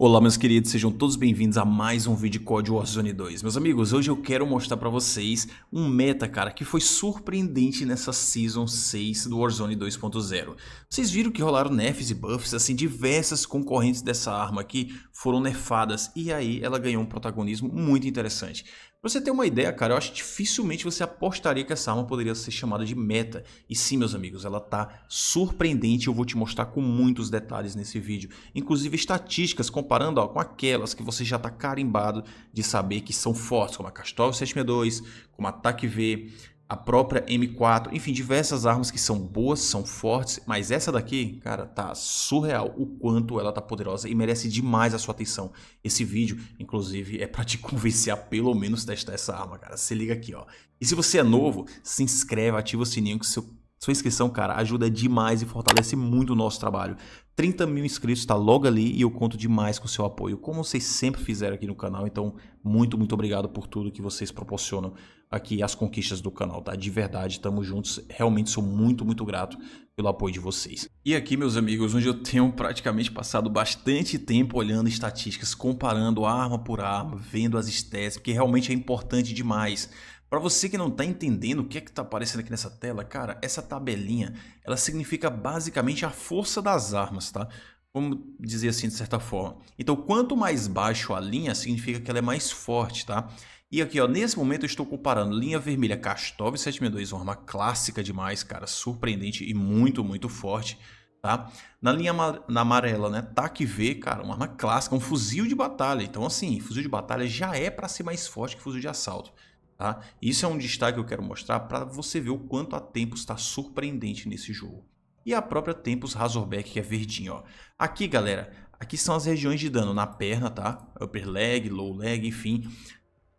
Olá meus queridos, sejam todos bem-vindos a mais um vídeo de COD Warzone 2. Meus amigos, hoje eu quero mostrar pra vocês um meta, cara, que foi surpreendente nessa Season 6 do Warzone 2.0. Vocês viram que rolaram nerfs e buffs, assim, diversas concorrentes dessa arma aqui foram nerfadas e aí ela ganhou um protagonismo muito interessante. Pra você ter uma ideia, cara, eu acho que dificilmente você apostaria que essa arma poderia ser chamada de meta. E sim, meus amigos, ela tá surpreendente eu vou te mostrar com muitos detalhes nesse vídeo. Inclusive estatísticas comparando ó, com aquelas que você já tá carimbado de saber que são fortes, como a Castor 762, como a TAC-V, a própria M4, enfim, diversas armas que são boas, são fortes, mas essa daqui, cara, tá surreal o quanto ela tá poderosa e merece demais a sua atenção. Esse vídeo, inclusive, é para te convencer a pelo menos testar essa arma, cara. Se liga aqui, ó. E se você é novo, se inscreve, ativa o sininho que seu sua inscrição, cara, ajuda demais e fortalece muito o nosso trabalho. 30 mil inscritos está logo ali e eu conto demais com seu apoio, como vocês sempre fizeram aqui no canal. Então, muito, muito obrigado por tudo que vocês proporcionam aqui, as conquistas do canal, tá? De verdade, tamo juntos. Realmente sou muito, muito grato pelo apoio de vocês. E aqui, meus amigos, onde eu tenho praticamente passado bastante tempo olhando estatísticas, comparando arma por arma, vendo as stats, porque realmente é importante demais para você que não está entendendo o que é que está aparecendo aqui nessa tela, cara, essa tabelinha, ela significa basicamente a força das armas, tá? Vamos dizer assim de certa forma. Então, quanto mais baixo a linha, significa que ela é mais forte, tá? E aqui, ó, nesse momento eu estou comparando linha vermelha Kastov 762, uma arma clássica demais, cara, surpreendente e muito, muito forte, tá? Na linha na amarela, né, TAC V, cara, uma arma clássica, um fuzil de batalha. Então, assim, fuzil de batalha já é para ser mais forte que fuzil de assalto. Tá? Isso é um destaque que eu quero mostrar para você ver o quanto a Tempos está surpreendente nesse jogo. E a própria Tempos Razorback, que é verdinho. Ó. Aqui, galera, aqui são as regiões de dano na perna, tá? Upper leg, low leg, enfim.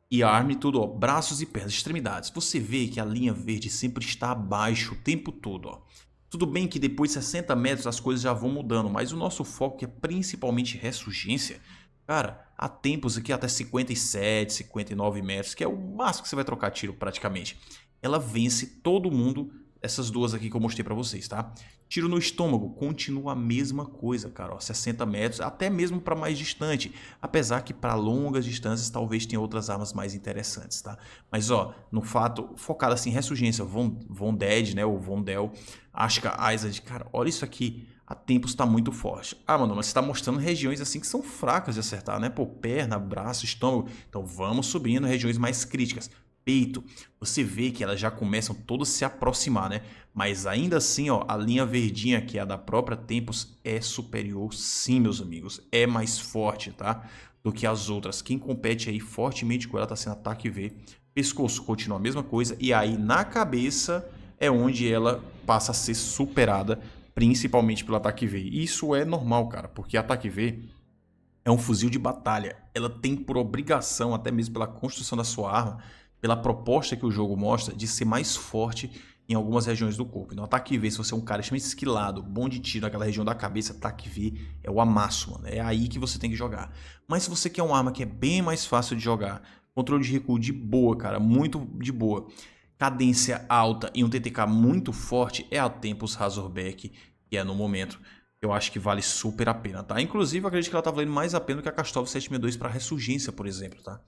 E arm tudo, ó, braços e pernas, extremidades. Você vê que a linha verde sempre está abaixo o tempo todo, ó. Tudo bem que depois de 60 metros as coisas já vão mudando, mas o nosso foco é principalmente ressurgência. Cara, há tempos aqui até 57, 59 metros, que é o máximo que você vai trocar tiro praticamente. Ela vence todo mundo essas duas aqui que eu mostrei para vocês, tá? Tiro no estômago, continua a mesma coisa, cara, ó, 60 metros, até mesmo para mais distante, apesar que para longas distâncias talvez tenha outras armas mais interessantes, tá? Mas ó, no fato, focado assim, ressurgência, Von, Von Dead, né, o Von Del, Ashka, Isaac, cara, olha isso aqui, a tempos está muito forte. Ah, mano, mas você está mostrando regiões assim que são fracas de acertar, né? Pô, perna, braço, estômago. Então vamos subindo regiões mais críticas peito, você vê que elas já começam todas a se aproximar, né? Mas ainda assim, ó, a linha verdinha, que é a da própria Tempos, é superior sim, meus amigos. É mais forte, tá? Do que as outras. Quem compete aí fortemente com ela tá sendo ataque V. Pescoço continua a mesma coisa. E aí, na cabeça, é onde ela passa a ser superada, principalmente pelo ataque V. E isso é normal, cara, porque ataque V é um fuzil de batalha. Ela tem por obrigação, até mesmo pela construção da sua arma, pela proposta que o jogo mostra de ser mais forte em algumas regiões do corpo. Então, ataque V, se você é um cara extremamente esquilado, bom de tiro naquela região da cabeça, ataque V é o amasso, mano. É aí que você tem que jogar. Mas se você quer uma arma que é bem mais fácil de jogar, controle de recuo de boa, cara, muito de boa, cadência alta e um TTK muito forte, é a Tempos Razorback, que é no momento. Eu acho que vale super a pena, tá? Inclusive, eu acredito que ela tá valendo mais a pena do que a Castov 762 para Ressurgência, por exemplo, tá?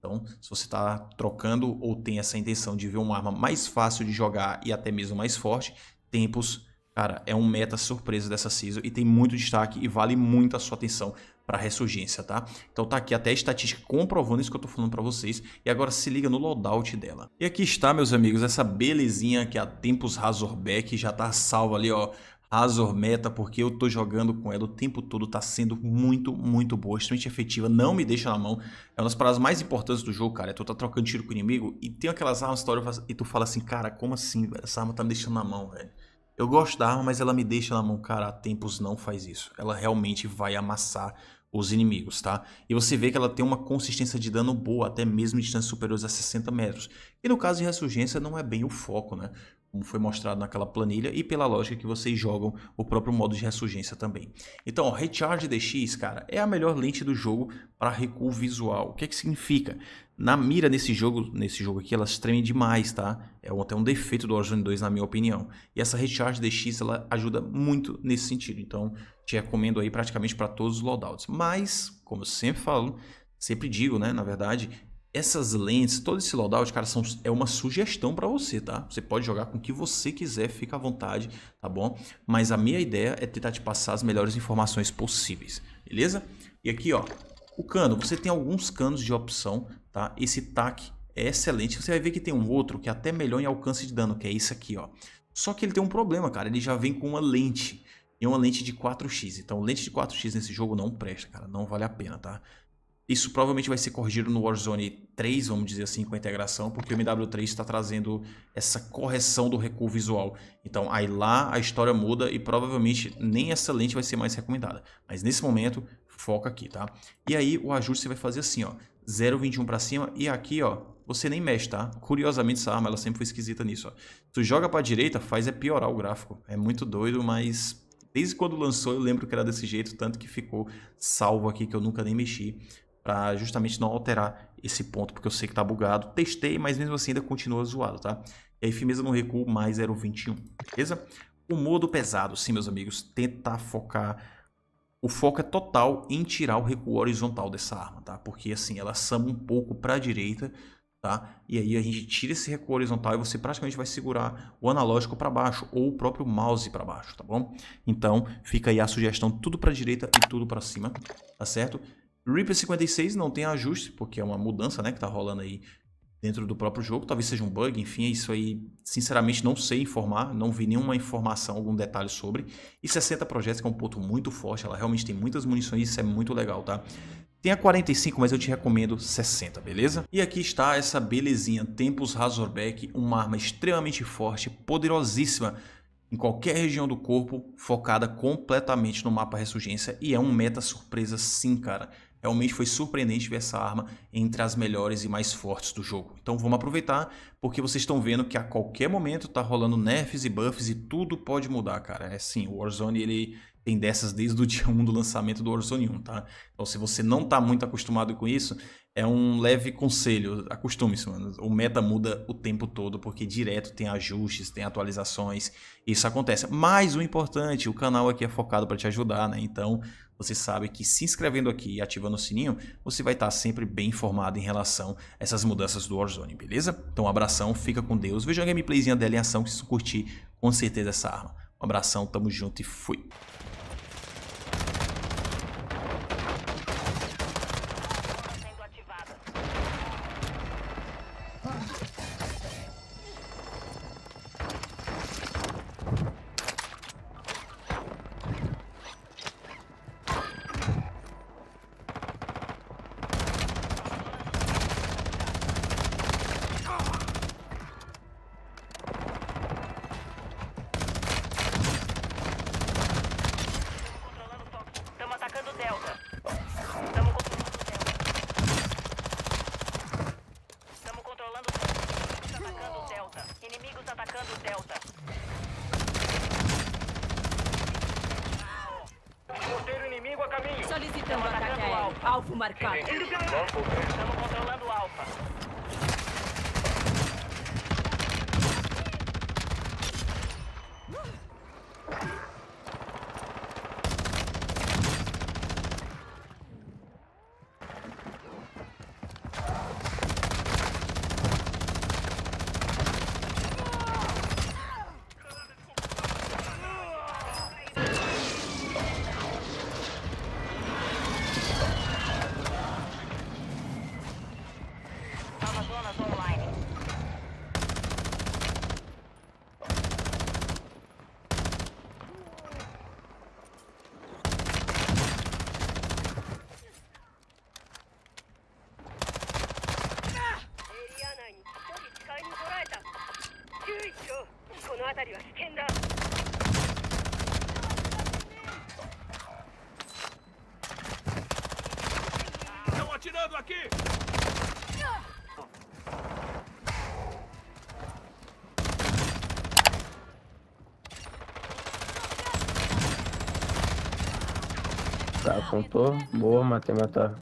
Então, se você está trocando ou tem essa intenção de ver uma arma mais fácil de jogar e até mesmo mais forte, Tempos, cara, é um meta surpresa dessa season e tem muito destaque e vale muito a sua atenção para ressurgência, tá? Então tá aqui até a estatística comprovando isso que eu tô falando para vocês e agora se liga no loadout dela. E aqui está, meus amigos, essa belezinha que é a Tempos Razorback já tá salva ali, ó, a Azor Meta, porque eu tô jogando com ela o tempo todo, tá sendo muito, muito boa, extremamente efetiva, não me deixa na mão. É uma das paradas mais importantes do jogo, cara. É tu tá trocando tiro com o inimigo e tem aquelas armas assim, e tu fala assim, cara, como assim? Velho? Essa arma tá me deixando na mão, velho. Eu gosto da arma, mas ela me deixa na mão, cara. Há tempos não faz isso. Ela realmente vai amassar os inimigos, tá? E você vê que ela tem uma consistência de dano boa, até mesmo em distâncias superiores a 60 metros. E no caso de ressurgência não é bem o foco, né? como foi mostrado naquela planilha, e pela lógica que vocês jogam o próprio modo de ressurgência também. Então, ó, Recharge DX, cara, é a melhor lente do jogo para recuo visual. O que, é que significa? Na mira nesse jogo, nesse jogo aqui, elas tremem demais, tá? É até um defeito do Warzone 2, na minha opinião. E essa Recharge DX, ela ajuda muito nesse sentido. Então, te recomendo aí praticamente para todos os loadouts. Mas, como eu sempre falo, sempre digo, né, na verdade, essas lentes, todo esse loadout, cara, são, é uma sugestão para você, tá? Você pode jogar com o que você quiser, fica à vontade, tá bom? Mas a minha ideia é tentar te passar as melhores informações possíveis, beleza? E aqui, ó, o cano, você tem alguns canos de opção, tá? Esse tac é excelente, você vai ver que tem um outro que é até melhor em alcance de dano, que é esse aqui, ó. Só que ele tem um problema, cara, ele já vem com uma lente, e uma lente de 4x, então lente de 4x nesse jogo não presta, cara, não vale a pena, tá? Isso provavelmente vai ser corrigido no Warzone 3, vamos dizer assim, com a integração, porque o MW3 está trazendo essa correção do recuo visual. Então, aí lá a história muda e provavelmente nem essa lente vai ser mais recomendada. Mas nesse momento, foca aqui, tá? E aí o ajuste você vai fazer assim, ó, 0,21 para cima e aqui, ó, você nem mexe, tá? Curiosamente essa arma, ela sempre foi esquisita nisso, ó. Tu joga para direita, faz é piorar o gráfico. É muito doido, mas desde quando lançou eu lembro que era desse jeito, tanto que ficou salvo aqui que eu nunca nem mexi para justamente não alterar esse ponto, porque eu sei que tá bugado. Testei, mas mesmo assim ainda continua zoado, tá? E aí firmeza no recuo mais 0,21, beleza? O modo pesado, sim, meus amigos, tentar focar... O foco é total em tirar o recuo horizontal dessa arma, tá? Porque assim, ela sama um pouco para a direita, tá? E aí a gente tira esse recuo horizontal e você praticamente vai segurar o analógico para baixo ou o próprio mouse para baixo, tá bom? Então, fica aí a sugestão tudo para a direita e tudo para cima, tá certo? Reaper 56 não tem ajuste, porque é uma mudança né, que está rolando aí dentro do próprio jogo. Talvez seja um bug, enfim, é isso aí. Sinceramente, não sei informar, não vi nenhuma informação, algum detalhe sobre. E 60 projetos, que é um ponto muito forte, ela realmente tem muitas munições, isso é muito legal, tá? Tem a 45, mas eu te recomendo 60, beleza? E aqui está essa belezinha, Tempus Razorback, uma arma extremamente forte, poderosíssima, em qualquer região do corpo, focada completamente no mapa Ressurgência, e é um meta surpresa sim, cara realmente foi surpreendente ver essa arma entre as melhores e mais fortes do jogo. Então vamos aproveitar, porque vocês estão vendo que a qualquer momento tá rolando nerfs e buffs e tudo pode mudar, cara. É sim, o Warzone ele tem dessas desde o dia 1 do lançamento do Warzone 1, tá? Então, se você não tá muito acostumado com isso, é um leve conselho. Acostume-se, mano. O meta muda o tempo todo, porque direto tem ajustes, tem atualizações, isso acontece. Mas o importante, o canal aqui é focado para te ajudar, né? Então, você sabe que se inscrevendo aqui e ativando o sininho, você vai estar tá sempre bem informado em relação a essas mudanças do Warzone, beleza? Então, um abração, fica com Deus. Veja a gameplayzinha dela em ação, que se curtir, com certeza essa arma. Um abração, tamo junto e fui! o alfa. Alfa marcado. Estamos controlando o alfa. Автозона в онлайне. Atirando aqui! Tá, apontou. Boa, matei, matar.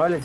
Vale.